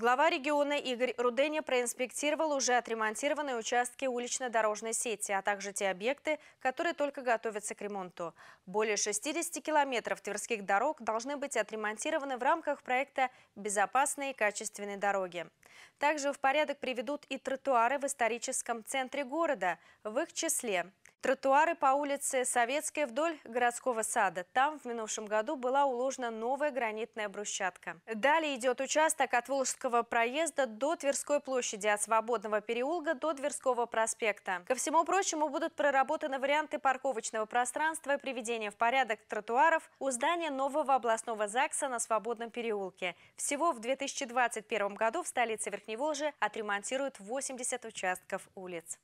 Глава региона Игорь Руденя проинспектировал уже отремонтированные участки улично-дорожной сети, а также те объекты, которые только готовятся к ремонту. Более 60 километров тверских дорог должны быть отремонтированы в рамках проекта «Безопасные и качественные дороги». Также в порядок приведут и тротуары в историческом центре города, в их числе – Тротуары по улице Советская вдоль городского сада. Там в минувшем году была уложена новая гранитная брусчатка. Далее идет участок от Волжского проезда до Тверской площади, от Свободного переулка до Тверского проспекта. Ко всему прочему будут проработаны варианты парковочного пространства и приведения в порядок тротуаров у здания нового областного ЗАГСа на Свободном переулке. Всего в 2021 году в столице Верхней Волжи отремонтируют 80 участков улиц.